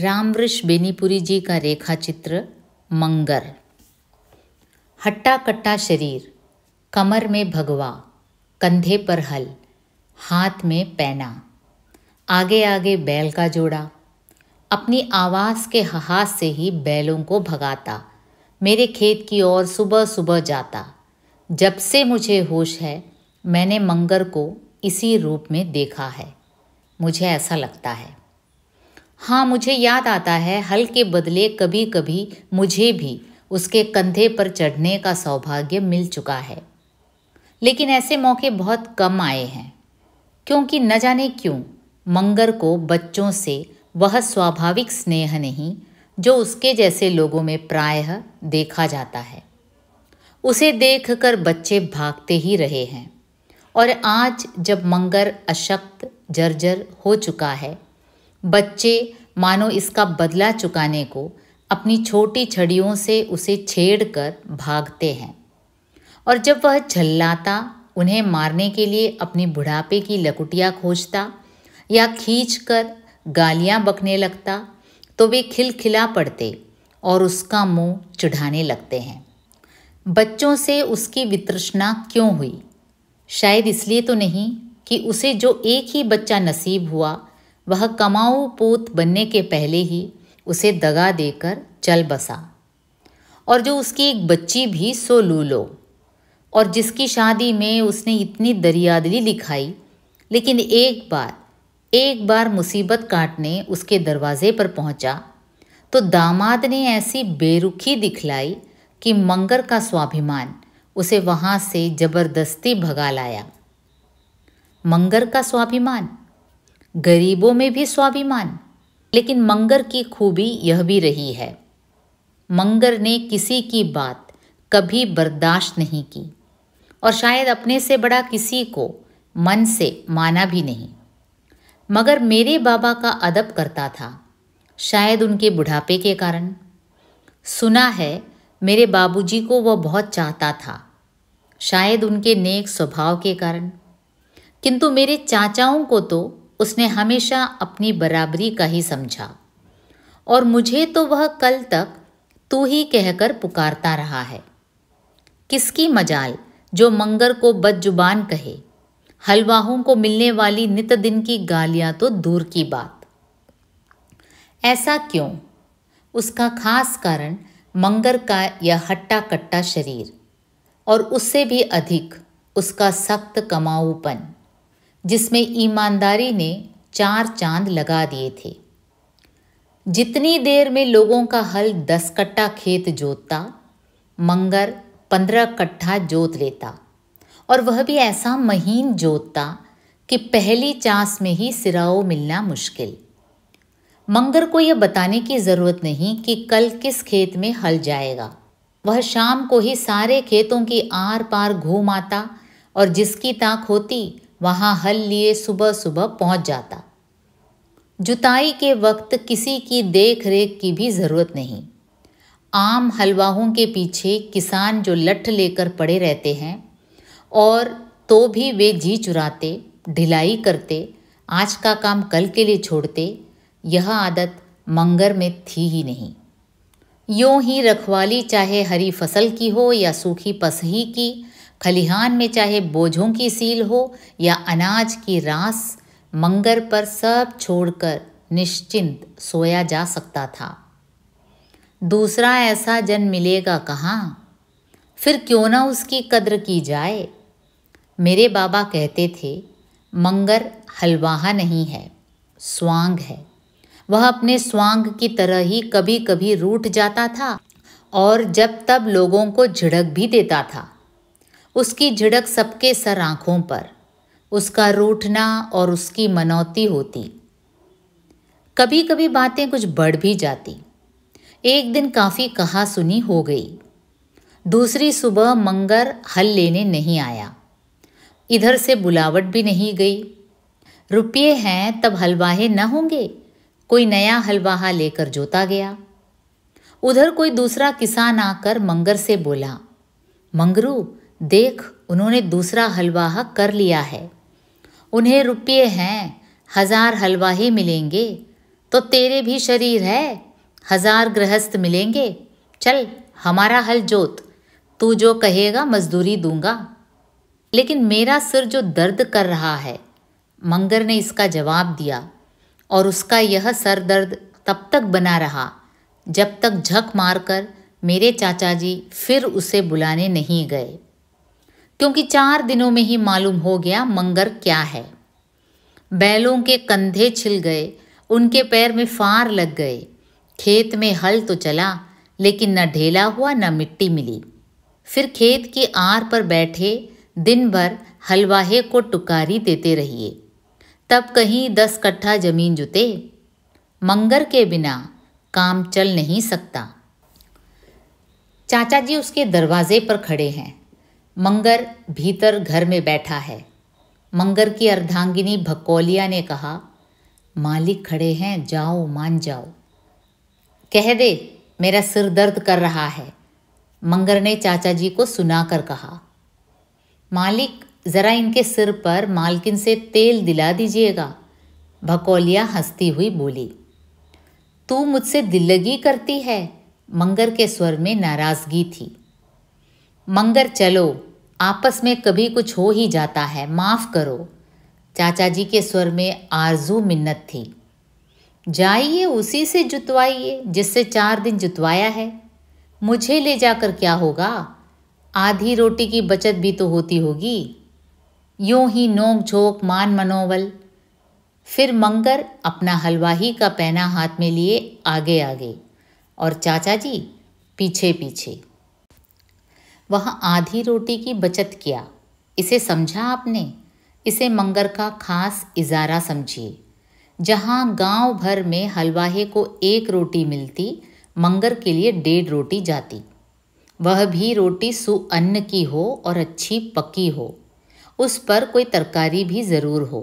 रामवृष बेनीपुरी जी का रेखा चित्र मंगर हट्टा कट्टा शरीर कमर में भगवा कंधे पर हल हाथ में पैना आगे आगे बैल का जोड़ा अपनी आवाज़ के हहास से ही बैलों को भगाता मेरे खेत की ओर सुबह सुबह जाता जब से मुझे होश है मैंने मंगर को इसी रूप में देखा है मुझे ऐसा लगता है हाँ मुझे याद आता है हल के बदले कभी कभी मुझे भी उसके कंधे पर चढ़ने का सौभाग्य मिल चुका है लेकिन ऐसे मौके बहुत कम आए हैं क्योंकि न जाने क्यों मंगर को बच्चों से वह स्वाभाविक स्नेह नहीं जो उसके जैसे लोगों में प्रायः देखा जाता है उसे देखकर बच्चे भागते ही रहे हैं और आज जब मंगर अशक्त जर्जर हो चुका है बच्चे मानो इसका बदला चुकाने को अपनी छोटी छड़ियों से उसे छेड़ कर भागते हैं और जब वह झल्लाता उन्हें मारने के लिए अपनी बुढ़ापे की लकुटिया खोजता या खींच कर गालियाँ बकने लगता तो वे खिलखिला पड़ते और उसका मुंह चढ़ाने लगते हैं बच्चों से उसकी वितृष्णा क्यों हुई शायद इसलिए तो नहीं कि उसे जो एक ही बच्चा नसीब हुआ वह कमाऊ पोत बनने के पहले ही उसे दगा देकर चल बसा और जो उसकी एक बच्ची भी सो लूलो और जिसकी शादी में उसने इतनी दरियादली लिखाई लेकिन एक बार एक बार मुसीबत काटने उसके दरवाजे पर पहुंचा तो दामाद ने ऐसी बेरुखी दिखलाई कि मंगर का स्वाभिमान उसे वहाँ से जबरदस्ती भगा लाया मंगर का स्वाभिमान गरीबों में भी स्वाभिमान लेकिन मंगर की खूबी यह भी रही है मंगर ने किसी की बात कभी बर्दाश्त नहीं की और शायद अपने से बड़ा किसी को मन से माना भी नहीं मगर मेरे बाबा का अदब करता था शायद उनके बुढ़ापे के कारण सुना है मेरे बाबूजी को वह बहुत चाहता था शायद उनके नेक स्वभाव के कारण किंतु मेरे चाचाओं को तो उसने हमेशा अपनी बराबरी का ही समझा और मुझे तो वह कल तक तू ही कहकर पुकारता रहा है किसकी मजाल जो मंगर को बदजुबान कहे हलवाहों को मिलने वाली नित दिन की गालियां तो दूर की बात ऐसा क्यों उसका खास कारण मंगर का यह हट्टा कट्टा शरीर और उससे भी अधिक उसका सख्त कमाऊपन जिसमें ईमानदारी ने चार चांद लगा दिए थे जितनी देर में लोगों का हल दस कट्टा खेत जोतता मंगर पंद्रह कट्ठा जोत लेता और वह भी ऐसा महीन जोतता कि पहली चांस में ही सिराओ मिलना मुश्किल मंगर को यह बताने की ज़रूरत नहीं कि कल किस खेत में हल जाएगा वह शाम को ही सारे खेतों की आर पार घूम आता और जिसकी ताक होती वहाँ हल लिए सुबह सुबह पहुँच जाता जुताई के वक्त किसी की देख रेख की भी ज़रूरत नहीं आम हलवाहों के पीछे किसान जो लठ लेकर पड़े रहते हैं और तो भी वे जी चुराते ढिलाई करते आज का काम कल के लिए छोड़ते यह आदत मंगर में थी ही नहीं यों ही रखवाली चाहे हरी फसल की हो या सूखी पसही की खलिहान में चाहे बोझों की सील हो या अनाज की रास मंगर पर सब छोड़कर निश्चिंत सोया जा सकता था दूसरा ऐसा जन मिलेगा कहाँ फिर क्यों ना उसकी कद्र की जाए मेरे बाबा कहते थे मंगर हलवाहा नहीं है स्वांग है वह अपने स्वांग की तरह ही कभी कभी रूठ जाता था और जब तब लोगों को झिड़क भी देता था उसकी झिड़क सबके सर आँखों पर उसका रूठना और उसकी मनौती होती कभी कभी बातें कुछ बढ़ भी जाती एक दिन काफ़ी कहा सुनी हो गई दूसरी सुबह मंगर हल लेने नहीं आया इधर से बुलावट भी नहीं गई रुपये हैं तब हलवाहे न होंगे कोई नया हलवाहा लेकर जोता गया उधर कोई दूसरा किसान आकर मंगर से बोला मंगरू देख उन्होंने दूसरा हलवा कर लिया है उन्हें रुपये हैं हजार हलवा ही मिलेंगे तो तेरे भी शरीर है हजार गृहस्थ मिलेंगे चल हमारा हल जोत तू जो कहेगा मजदूरी दूंगा लेकिन मेरा सिर जो दर्द कर रहा है मंगर ने इसका जवाब दिया और उसका यह सर दर्द तब तक बना रहा जब तक झक मारकर मेरे चाचा जी फिर उसे बुलाने नहीं गए क्योंकि चार दिनों में ही मालूम हो गया मंगर क्या है बैलों के कंधे छिल गए उनके पैर में फार लग गए खेत में हल तो चला लेकिन न ढेला हुआ न मिट्टी मिली फिर खेत की आर पर बैठे दिन भर हलवाहे को टुकारी देते रहिए तब कहीं दस कट्ठा जमीन जुते मंगर के बिना काम चल नहीं सकता चाचा जी उसके दरवाजे पर खड़े हैं मंगर भीतर घर में बैठा है मंगर की अर्धांगिनी भकोलिया ने कहा मालिक खड़े हैं जाओ मान जाओ कह दे मेरा सिर दर्द कर रहा है मंगर ने चाचा जी को सुना कर कहा मालिक ज़रा इनके सिर पर मालकिन से तेल दिला दीजिएगा भकोलिया हंसती हुई बोली तू मुझसे दिल्लगी करती है मंगर के स्वर में नाराज़गी थी मंगर चलो आपस में कभी कुछ हो ही जाता है माफ़ करो चाचा जी के स्वर में आरजू मिन्नत थी जाइए उसी से जुतवाइए जिससे चार दिन जुतवाया है मुझे ले जाकर क्या होगा आधी रोटी की बचत भी तो होती होगी यूं ही नोक झोंक मान मनोवल फिर मंगर अपना हलवाही का पहना हाथ में लिए आगे आगे और चाचा जी पीछे पीछे वह आधी रोटी की बचत किया इसे समझा आपने इसे मंगर का खास इजारा समझिए जहाँ गांव भर में हलवाहे को एक रोटी मिलती मंगर के लिए डेढ़ रोटी जाती वह भी रोटी सुअन्न की हो और अच्छी पकी हो उस पर कोई तरकारी भी ज़रूर हो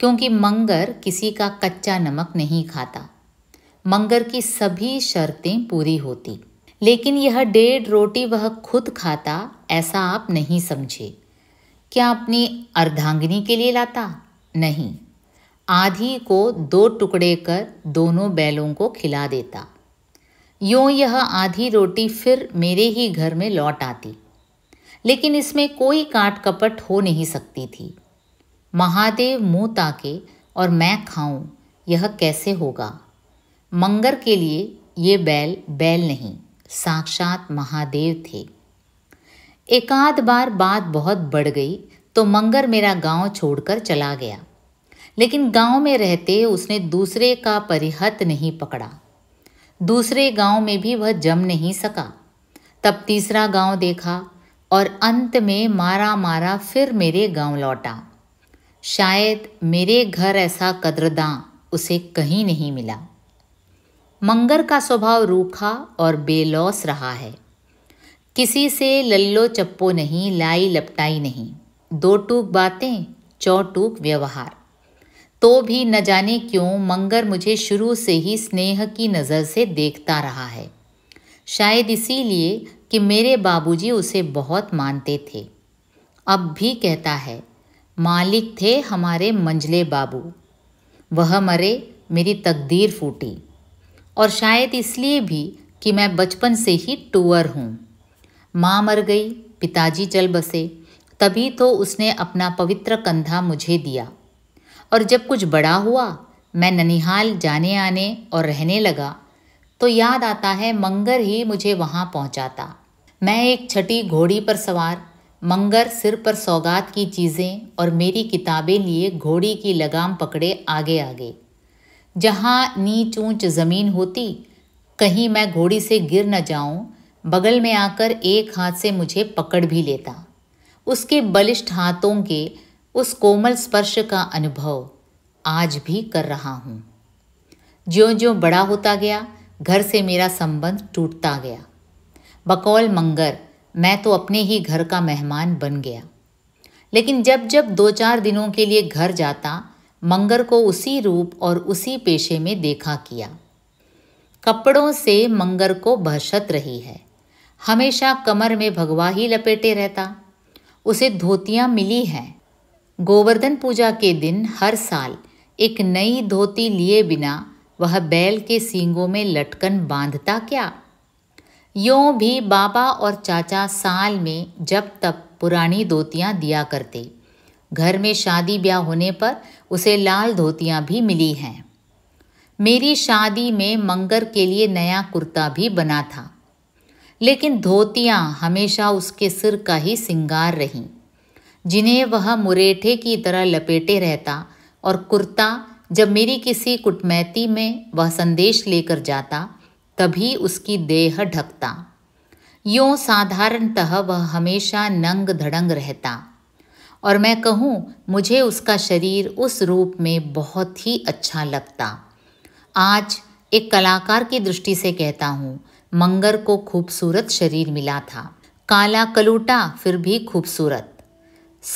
क्योंकि मंगर किसी का कच्चा नमक नहीं खाता मंगर की सभी शर्तें पूरी होती लेकिन यह डेढ़ रोटी वह खुद खाता ऐसा आप नहीं समझे क्या अपनी अर्धांगिनी के लिए लाता नहीं आधी को दो टुकड़े कर दोनों बैलों को खिला देता यूँ यह आधी रोटी फिर मेरे ही घर में लौट आती लेकिन इसमें कोई काट कपट हो नहीं सकती थी महादेव मुँह ताके और मैं खाऊं यह कैसे होगा मंगर के लिए ये बैल बैल नहीं साक्षात महादेव थे एकाध बार बात बहुत बढ़ गई तो मंगर मेरा गांव छोड़कर चला गया लेकिन गांव में रहते उसने दूसरे का परिहत नहीं पकड़ा दूसरे गांव में भी वह जम नहीं सका तब तीसरा गांव देखा और अंत में मारा मारा फिर मेरे गांव लौटा शायद मेरे घर ऐसा कदरदा उसे कहीं नहीं मिला मंगर का स्वभाव रूखा और बेलौस रहा है किसी से लल्लो चप्पो नहीं लाई लपटाई नहीं दो टूक बातें चौटूक व्यवहार तो भी न जाने क्यों मंगर मुझे शुरू से ही स्नेह की नज़र से देखता रहा है शायद इसीलिए कि मेरे बाबूजी उसे बहुत मानते थे अब भी कहता है मालिक थे हमारे मंजले बाबू वह मरे मेरी तकदीर फूटी और शायद इसलिए भी कि मैं बचपन से ही टूअर हूँ माँ मर गई पिताजी चल बसे तभी तो उसने अपना पवित्र कंधा मुझे दिया और जब कुछ बड़ा हुआ मैं ननिहाल जाने आने और रहने लगा तो याद आता है मंगर ही मुझे वहाँ पहुँचाता मैं एक छठी घोड़ी पर सवार मंगर सिर पर सौगात की चीज़ें और मेरी किताबें लिए घोड़ी की लगाम पकड़े आगे आगे जहाँ नीच ऊंच जमीन होती कहीं मैं घोड़ी से गिर न जाऊं बगल में आकर एक हाथ से मुझे पकड़ भी लेता उसके बलिष्ठ हाथों के उस कोमल स्पर्श का अनुभव आज भी कर रहा हूँ ज्यो ज्यो बड़ा होता गया घर से मेरा संबंध टूटता गया बकौल मंगर मैं तो अपने ही घर का मेहमान बन गया लेकिन जब जब दो चार दिनों के लिए घर जाता मंगर को उसी रूप और उसी पेशे में देखा किया कपड़ों से मंगर को बहशत रही है हमेशा कमर में भगवा ही लपेटे रहता उसे धोतियाँ मिली हैं गोवर्धन पूजा के दिन हर साल एक नई धोती लिए बिना वह बैल के सींगों में लटकन बांधता क्या यों भी बाबा और चाचा साल में जब तब पुरानी धोतियाँ दिया करते घर में शादी ब्याह होने पर उसे लाल धोतियाँ भी मिली हैं मेरी शादी में मंगर के लिए नया कुर्ता भी बना था लेकिन धोतियाँ हमेशा उसके सिर का ही सिंगार रहीं जिन्हें वह मुरेठे की तरह लपेटे रहता और कुर्ता जब मेरी किसी कुटमैती में वह संदेश लेकर जाता तभी उसकी देह ढकता यों साधारणतः वह हमेशा नंग धड़ंग रहता और मैं कहूँ मुझे उसका शरीर उस रूप में बहुत ही अच्छा लगता आज एक कलाकार की दृष्टि से कहता हूँ मंगर को खूबसूरत शरीर मिला था काला कलूटा फिर भी खूबसूरत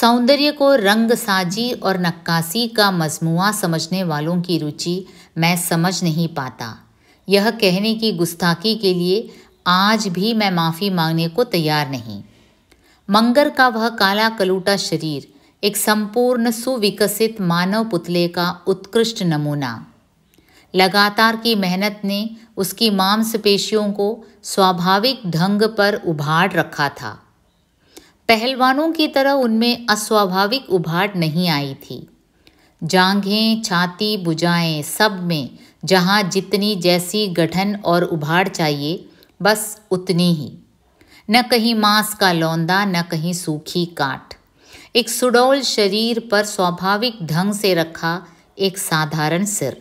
सौंदर्य को रंग साजी और नक्काशी का मजमुआ समझने वालों की रुचि मैं समझ नहीं पाता यह कहने की गुस्ताखी के लिए आज भी मैं माफ़ी मांगने को तैयार नहीं मंगर का वह काला कलूटा शरीर एक संपूर्ण सुविकसित मानव पुतले का उत्कृष्ट नमूना लगातार की मेहनत ने उसकी मांसपेशियों को स्वाभाविक ढंग पर उभार रखा था पहलवानों की तरह उनमें अस्वाभाविक उभार नहीं आई थी जांघें छाती बुझाएं सब में जहाँ जितनी जैसी गठन और उभार चाहिए बस उतनी ही न कहीं मांस का लौंदा न कहीं सूखी काट एक सुडौल शरीर पर स्वाभाविक ढंग से रखा एक साधारण सिर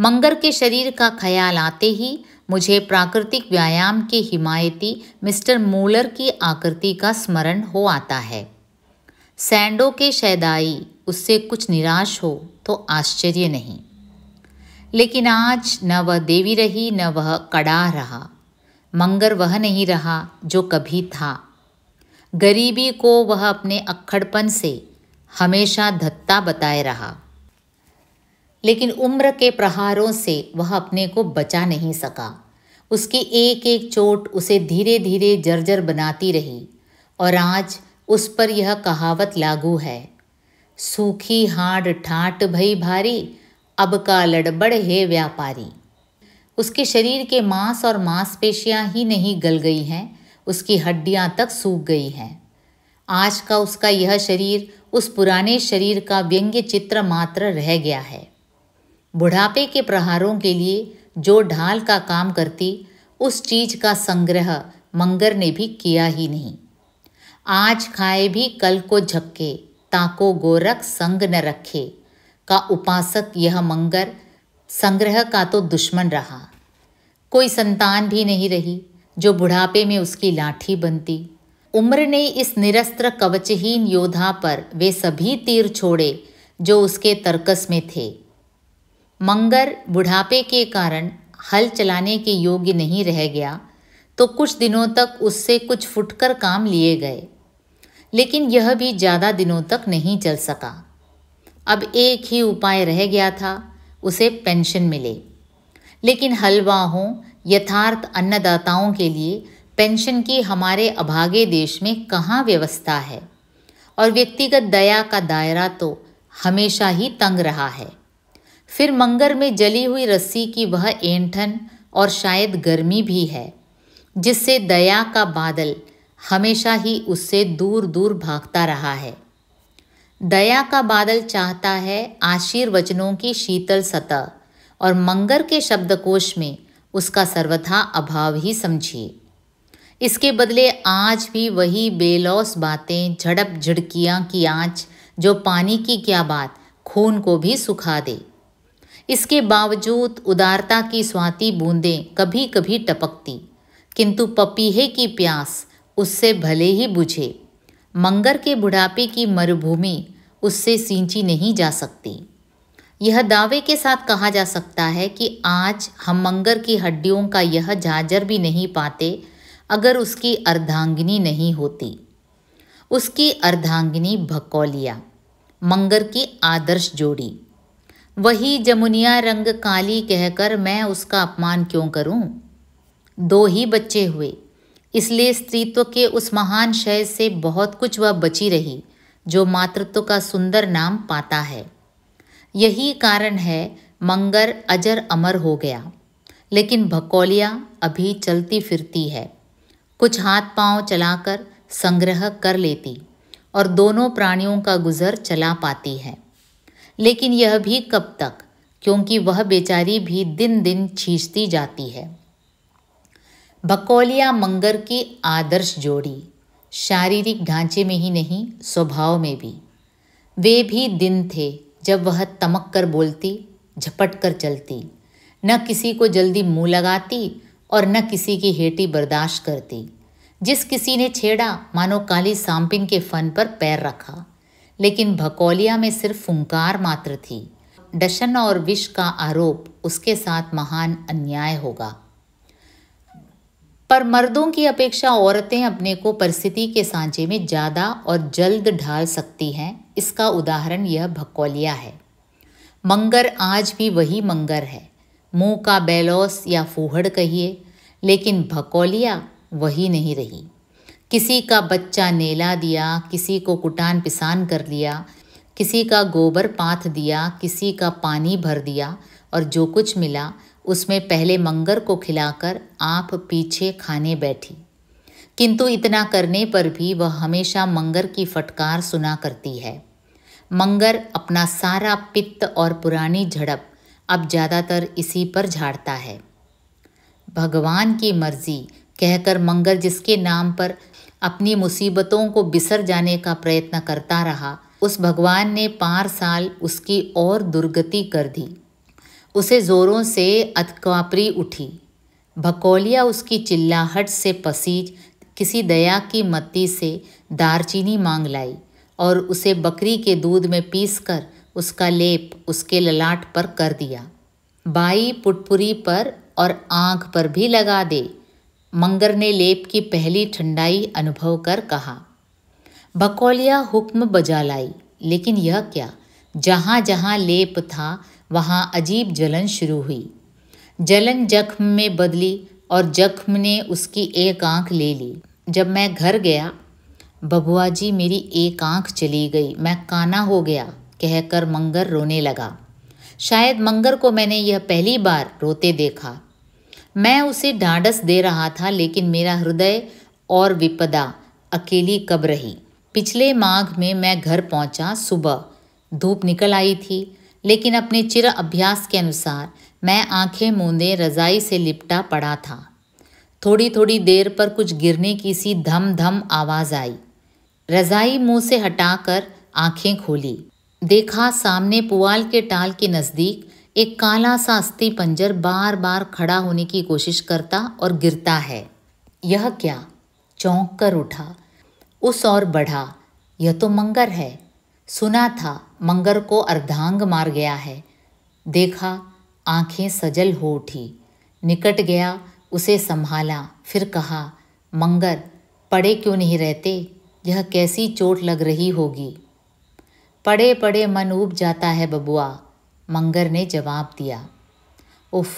मंगर के शरीर का ख्याल आते ही मुझे प्राकृतिक व्यायाम के हिमायती मिस्टर मूलर की आकृति का स्मरण हो आता है सैंडो के शैदाई उससे कुछ निराश हो तो आश्चर्य नहीं लेकिन आज न वह देवी रही न वह कड़ाह रहा मंगर वह नहीं रहा जो कभी था गरीबी को वह अपने अक्खड़पन से हमेशा धत्ता बताए रहा लेकिन उम्र के प्रहारों से वह अपने को बचा नहीं सका उसकी एक एक चोट उसे धीरे धीरे जर्जर बनाती रही और आज उस पर यह कहावत लागू है सूखी हाड ठाट भई भारी अब का लड़बड़ है व्यापारी उसके शरीर के मांस और मांसपेशियां ही नहीं गल गई हैं उसकी हड्डियां तक सूख गई हैं आज का उसका यह शरीर उस पुराने शरीर का व्यंग्य चित्र मात्र रह गया है बुढ़ापे के प्रहारों के लिए जो ढाल का काम करती उस चीज का संग्रह मंगर ने भी किया ही नहीं आज खाए भी कल को झपके ताको गोरख संग न रखे का उपासक यह मंगर संग्रह का तो दुश्मन रहा कोई संतान भी नहीं रही जो बुढ़ापे में उसकी लाठी बनती उम्र ने इस निरस्त्र कवचहीन योद्धा पर वे सभी तीर छोड़े जो उसके तर्कस में थे मंगर बुढ़ापे के कारण हल चलाने के योग्य नहीं रह गया तो कुछ दिनों तक उससे कुछ फुटकर काम लिए गए लेकिन यह भी ज़्यादा दिनों तक नहीं चल सका अब एक ही उपाय रह गया था उसे पेंशन मिले लेकिन हलवाहों यथार्थ अन्नदाताओं के लिए पेंशन की हमारे अभागे देश में कहाँ व्यवस्था है और व्यक्तिगत दया का दायरा तो हमेशा ही तंग रहा है फिर मंगर में जली हुई रस्सी की वह एंठन और शायद गर्मी भी है जिससे दया का बादल हमेशा ही उससे दूर दूर भागता रहा है दया का बादल चाहता है आशीर्वचनों की शीतल सतह और मंगर के शब्दकोश में उसका सर्वथा अभाव ही समझिए इसके बदले आज भी वही बेलौस बातें झड़प झिड़कियाँ की आँच जो पानी की क्या बात खून को भी सुखा दे इसके बावजूद उदारता की स्वाति बूंदें कभी कभी टपकती किंतु पपीहे की प्यास उससे भले ही बुझे मंगर के बुढ़ापे की मरुभूमि उससे सींची नहीं जा सकती यह दावे के साथ कहा जा सकता है कि आज हम मंगर की हड्डियों का यह झाजर भी नहीं पाते अगर उसकी अर्धांगिनी नहीं होती उसकी अर्धांगिनी भकौलिया मंगर की आदर्श जोड़ी वही जमुनिया रंग काली कहकर मैं उसका अपमान क्यों करूं? दो ही बच्चे हुए इसलिए स्त्रीत्व के उस महान शय से बहुत कुछ वह बची रही जो मातृत्व का सुंदर नाम पाता है यही कारण है मंगर अजर अमर हो गया लेकिन भकोलिया अभी चलती फिरती है कुछ हाथ पांव चलाकर संग्रह कर लेती और दोनों प्राणियों का गुजर चला पाती है लेकिन यह भी कब तक क्योंकि वह बेचारी भी दिन दिन छींचती जाती है बकौलिया मंगर की आदर्श जोड़ी शारीरिक ढांचे में ही नहीं स्वभाव में भी वे भी दिन थे जब वह तमक कर बोलती झपट कर चलती न किसी को जल्दी मुंह लगाती और न किसी की हेटी बर्दाश्त करती जिस किसी ने छेड़ा मानो काली सांपिंग के फन पर पैर रखा लेकिन भकौलिया में सिर्फ फुंकार मात्र थी डशन और विष का आरोप उसके साथ महान अन्याय होगा पर मर्दों की अपेक्षा औरतें अपने को परिस्थिति के सांचे में ज़्यादा और जल्द ढाल सकती हैं इसका उदाहरण यह भकौलिया है मंगर आज भी वही मंगर है मुंह का बेलौस या फूहड़ कहिए लेकिन भकौलिया वही नहीं रही किसी का बच्चा नेला दिया किसी को कुटान पिसान कर लिया किसी का गोबर पाथ दिया किसी का पानी भर दिया और जो कुछ मिला उसमें पहले मंगर को खिलाकर आप पीछे खाने बैठी किंतु इतना करने पर भी वह हमेशा मंगर की फटकार सुना करती है मंगर अपना सारा पित्त और पुरानी झड़प अब ज़्यादातर इसी पर झाड़ता है भगवान की मर्जी कहकर मंगर जिसके नाम पर अपनी मुसीबतों को बिसर जाने का प्रयत्न करता रहा उस भगवान ने पार साल उसकी और दुर्गति कर दी उसे ज़ोरों से अतकापरी उठी भकौलिया उसकी चिल्लाहट से पसीज किसी दया की मत्ती से दारचीनी मांग लाई और उसे बकरी के दूध में पीस कर उसका लेप उसके ललाट पर कर दिया बाई पुटपुरी पर और आँख पर भी लगा दे मंगर ने लेप की पहली ठंडाई अनुभव कर कहा बकौलिया हुक्म बजा लाई लेकिन यह क्या जहाँ जहाँ लेप था वहाँ अजीब जलन शुरू हुई जलन जख्म में बदली और जख्म ने उसकी एक आंख ले ली जब मैं घर गया बबुआ जी मेरी एक आंख चली गई मैं काना हो गया कहकर मंगर रोने लगा शायद मंगर को मैंने यह पहली बार रोते देखा मैं उसे ढांडस दे रहा था लेकिन मेरा हृदय और विपदा अकेली कब रही पिछले माघ में मैं घर पहुंचा सुबह धूप निकल आई थी लेकिन अपने चिर अभ्यास के अनुसार मैं आंखें मूंदे रजाई से लिपटा पड़ा था थोड़ी थोड़ी देर पर कुछ गिरने की सी धम धम आवाज़ आई रजाई मुंह से हटाकर आंखें खोली देखा सामने पुआल के टाल के नज़दीक एक काला सा अस्थि पंजर बार बार खड़ा होने की कोशिश करता और गिरता है यह क्या चौंक कर उठा उस और बढ़ा यह तो मंगर है सुना था मंगर को अर्धांग मार गया है देखा आंखें सजल हो उठी निकट गया उसे संभाला फिर कहा मंगर पड़े क्यों नहीं रहते यह कैसी चोट लग रही होगी पड़े पड़े मन उब जाता है बबुआ मंगर ने जवाब दिया उफ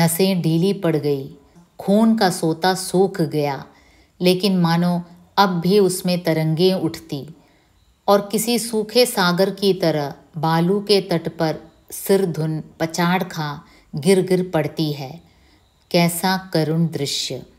नसें ढीली पड़ गई खून का सोता सूख गया लेकिन मानो अब भी उसमें तरंगे उठती और किसी सूखे सागर की तरह बालू के तट पर सिर धुन पचाड़ खा गिर गिर पड़ती है कैसा करुण दृश्य